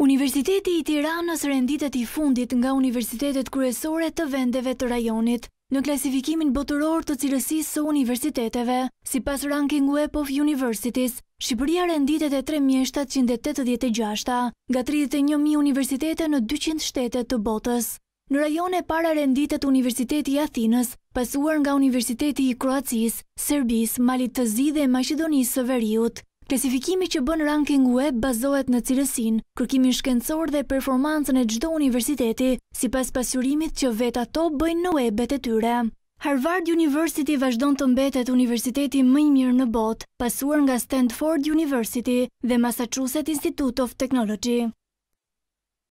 Universiteti i Tiranës renditet i fundit nga universitetet kryesore të vendeve të rajonit në klasifikimin botëror të cilësis së universiteteve. Si pas ranking web of universities, Shqipëria renditet e 3.786 nga 31.000 universitetet në 200 shtetet të botës. Në rajone para renditet Universiteti i Athinës, pasuar nga Universiteti i Kroacis, Serbis, Malit të Zi dhe Maqedonisë së Veriut. Klasifikimi që bën ranking web bazohet në cilësin, kërkimin shkendësor dhe performancën e gjdo universiteti, si pas pasurimit që vetë ato bëjnë në webet e tyre. Harvard University vazhdon të mbetet universiteti më i mirë në bot, pasuar nga Stanford University dhe Massachusetts Institute of Technology.